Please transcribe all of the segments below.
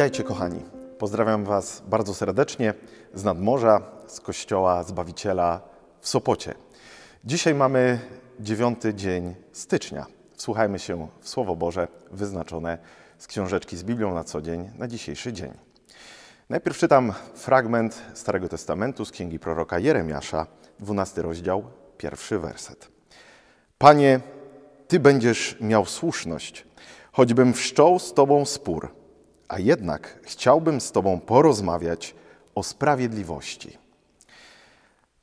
Witajcie kochani. Pozdrawiam Was bardzo serdecznie z nadmorza, z kościoła Zbawiciela w Sopocie. Dzisiaj mamy dziewiąty dzień stycznia. Wsłuchajmy się w Słowo Boże wyznaczone z książeczki z Biblią na co dzień na dzisiejszy dzień. Najpierw czytam fragment Starego Testamentu z księgi proroka Jeremiasza, 12 rozdział, pierwszy werset. Panie, Ty będziesz miał słuszność, choćbym wszczął z Tobą spór – a jednak chciałbym z Tobą porozmawiać o sprawiedliwości.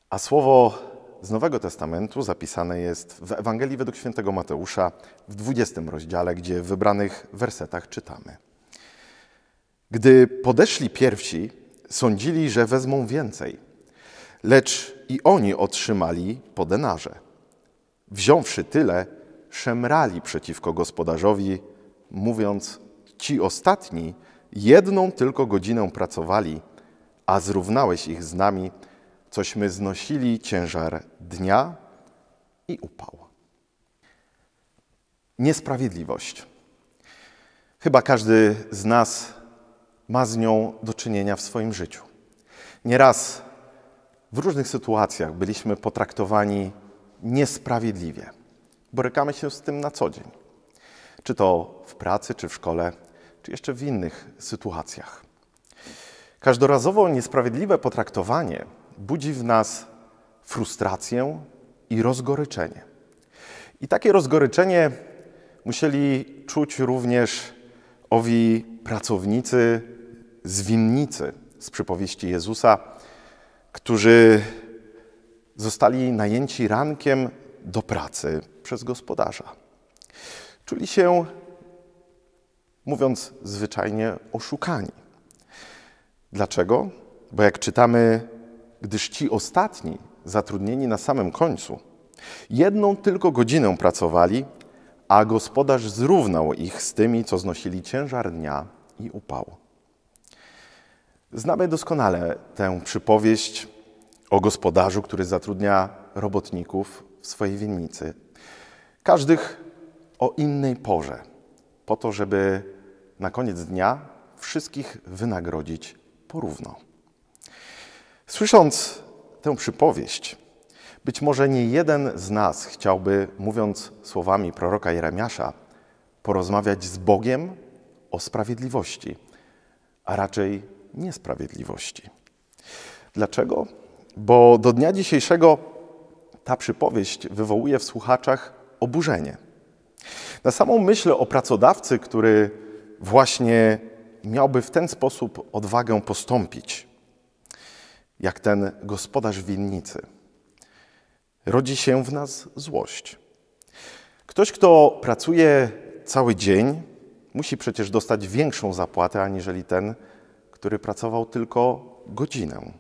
A słowo z Nowego Testamentu zapisane jest w Ewangelii według świętego Mateusza w 20 rozdziale, gdzie w wybranych wersetach czytamy. Gdy podeszli pierwsi, sądzili, że wezmą więcej, lecz i oni otrzymali po denarze. Wziąwszy tyle, szemrali przeciwko gospodarzowi, mówiąc Ci ostatni jedną tylko godzinę pracowali, a zrównałeś ich z nami, cośmy znosili ciężar dnia i upał. Niesprawiedliwość. Chyba każdy z nas ma z nią do czynienia w swoim życiu. Nieraz w różnych sytuacjach byliśmy potraktowani niesprawiedliwie. Borykamy się z tym na co dzień. Czy to w pracy, czy w szkole, czy jeszcze w innych sytuacjach. Każdorazowo niesprawiedliwe potraktowanie budzi w nas frustrację i rozgoryczenie. I takie rozgoryczenie musieli czuć również owi pracownicy z winnicy z przypowieści Jezusa, którzy zostali najęci rankiem do pracy przez gospodarza. Czuli się mówiąc zwyczajnie, oszukani. Dlaczego? Bo jak czytamy, gdyż ci ostatni, zatrudnieni na samym końcu, jedną tylko godzinę pracowali, a gospodarz zrównał ich z tymi, co znosili ciężar dnia i upał. Znamy doskonale tę przypowieść o gospodarzu, który zatrudnia robotników w swojej winnicy. Każdych o innej porze, po to, żeby na koniec dnia wszystkich wynagrodzić porówno. Słysząc tę przypowieść, być może nie jeden z nas chciałby, mówiąc słowami proroka Jeremiasza, porozmawiać z Bogiem o sprawiedliwości, a raczej niesprawiedliwości. Dlaczego? Bo do dnia dzisiejszego ta przypowieść wywołuje w słuchaczach oburzenie. Na samą myśl o pracodawcy, który właśnie miałby w ten sposób odwagę postąpić, jak ten gospodarz winnicy. Rodzi się w nas złość. Ktoś, kto pracuje cały dzień, musi przecież dostać większą zapłatę aniżeli ten, który pracował tylko godzinę.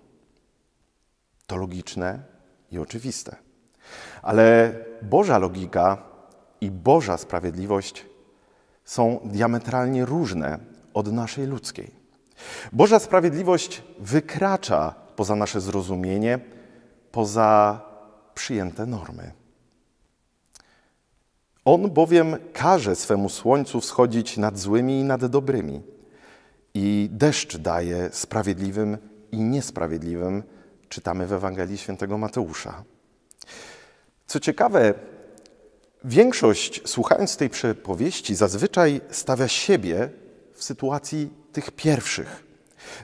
To logiczne i oczywiste. Ale Boża logika i Boża sprawiedliwość są diametralnie różne od naszej ludzkiej. Boża sprawiedliwość wykracza poza nasze zrozumienie, poza przyjęte normy. On bowiem każe swemu słońcu wschodzić nad złymi i nad dobrymi, i deszcz daje sprawiedliwym i niesprawiedliwym, czytamy w Ewangelii Świętego Mateusza. Co ciekawe, Większość, słuchając tej przepowieści, zazwyczaj stawia siebie w sytuacji tych pierwszych,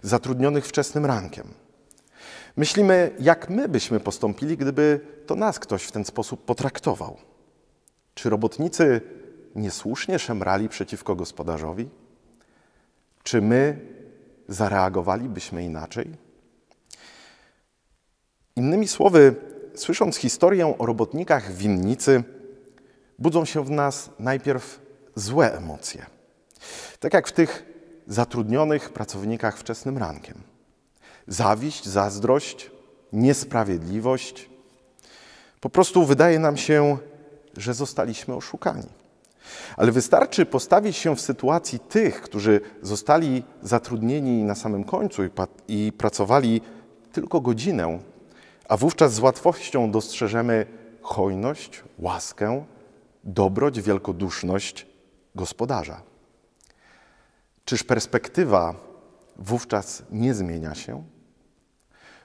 zatrudnionych wczesnym rankiem. Myślimy, jak my byśmy postąpili, gdyby to nas ktoś w ten sposób potraktował. Czy robotnicy niesłusznie szemrali przeciwko gospodarzowi? Czy my zareagowalibyśmy inaczej? Innymi słowy, słysząc historię o robotnikach winnicy, budzą się w nas najpierw złe emocje. Tak jak w tych zatrudnionych pracownikach wczesnym rankiem. Zawiść, zazdrość, niesprawiedliwość. Po prostu wydaje nam się, że zostaliśmy oszukani. Ale wystarczy postawić się w sytuacji tych, którzy zostali zatrudnieni na samym końcu i, i pracowali tylko godzinę, a wówczas z łatwością dostrzeżemy hojność, łaskę, dobroć, wielkoduszność gospodarza. Czyż perspektywa wówczas nie zmienia się?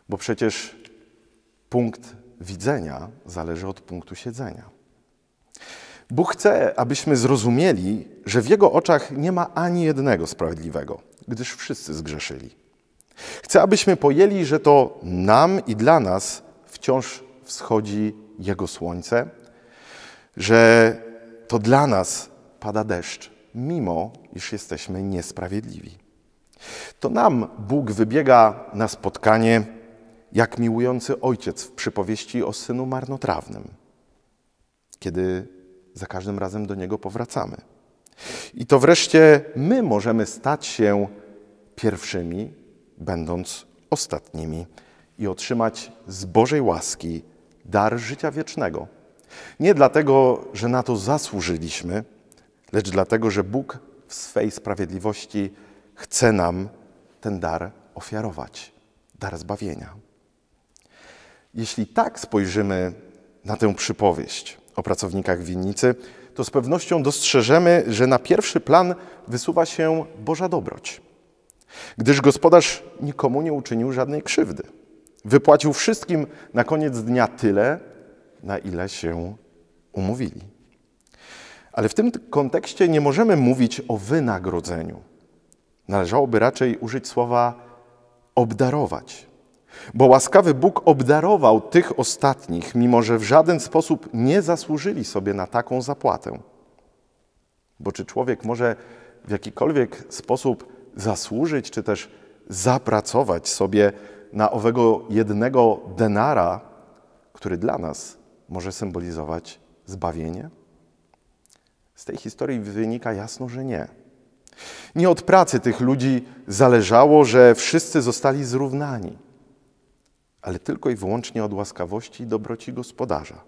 Bo przecież punkt widzenia zależy od punktu siedzenia. Bóg chce, abyśmy zrozumieli, że w Jego oczach nie ma ani jednego sprawiedliwego, gdyż wszyscy zgrzeszyli. Chce, abyśmy pojęli, że to nam i dla nas wciąż wschodzi Jego słońce że to dla nas pada deszcz, mimo iż jesteśmy niesprawiedliwi. To nam Bóg wybiega na spotkanie jak miłujący ojciec w przypowieści o synu marnotrawnym, kiedy za każdym razem do niego powracamy. I to wreszcie my możemy stać się pierwszymi, będąc ostatnimi, i otrzymać z Bożej łaski dar życia wiecznego. Nie dlatego, że na to zasłużyliśmy, lecz dlatego, że Bóg w swej sprawiedliwości chce nam ten dar ofiarować dar zbawienia. Jeśli tak spojrzymy na tę przypowieść o pracownikach winnicy, to z pewnością dostrzeżemy, że na pierwszy plan wysuwa się Boża dobroć. Gdyż gospodarz nikomu nie uczynił żadnej krzywdy. Wypłacił wszystkim na koniec dnia tyle, na ile się umówili. Ale w tym kontekście nie możemy mówić o wynagrodzeniu. Należałoby raczej użyć słowa obdarować. Bo łaskawy Bóg obdarował tych ostatnich, mimo że w żaden sposób nie zasłużyli sobie na taką zapłatę. Bo czy człowiek może w jakikolwiek sposób zasłużyć, czy też zapracować sobie na owego jednego denara, który dla nas może symbolizować zbawienie? Z tej historii wynika jasno, że nie. Nie od pracy tych ludzi zależało, że wszyscy zostali zrównani, ale tylko i wyłącznie od łaskawości i dobroci gospodarza.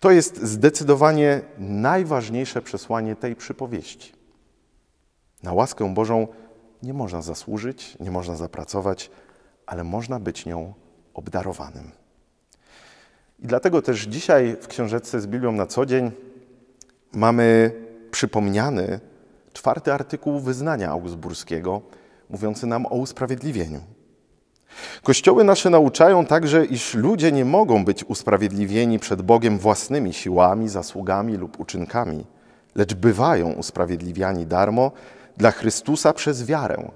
To jest zdecydowanie najważniejsze przesłanie tej przypowieści. Na łaskę Bożą nie można zasłużyć, nie można zapracować, ale można być nią obdarowanym. I dlatego też dzisiaj w książeczce z Biblią na co dzień mamy przypomniany czwarty artykuł wyznania augsburskiego, mówiący nam o usprawiedliwieniu. Kościoły nasze nauczają także, iż ludzie nie mogą być usprawiedliwieni przed Bogiem własnymi siłami, zasługami lub uczynkami, lecz bywają usprawiedliwiani darmo dla Chrystusa przez wiarę,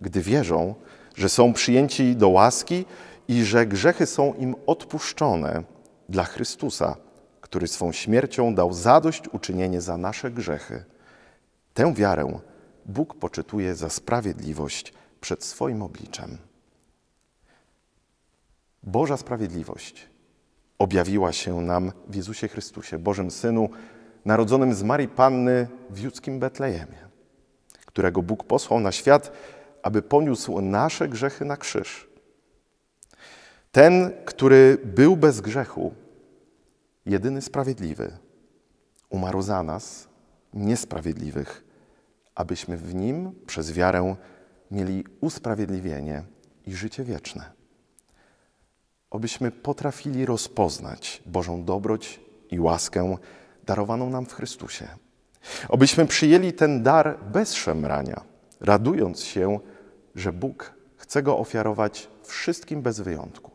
gdy wierzą, że są przyjęci do łaski i że grzechy są im odpuszczone dla Chrystusa, który swą śmiercią dał zadość uczynienie za nasze grzechy. Tę wiarę Bóg poczytuje za sprawiedliwość przed swoim obliczem. Boża sprawiedliwość objawiła się nam w Jezusie Chrystusie, Bożym Synu, narodzonym z Marii Panny w ludzkim Betlejemie, którego Bóg posłał na świat, aby poniósł nasze grzechy na krzyż ten, który był bez grzechu, jedyny sprawiedliwy, umarł za nas, niesprawiedliwych, abyśmy w nim przez wiarę mieli usprawiedliwienie i życie wieczne. Obyśmy potrafili rozpoznać Bożą dobroć i łaskę darowaną nam w Chrystusie. Obyśmy przyjęli ten dar bez szemrania, radując się, że Bóg chce go ofiarować wszystkim bez wyjątku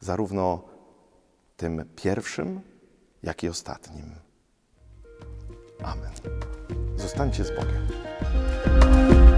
zarówno tym pierwszym, jak i ostatnim. Amen. Zostańcie z Bogiem.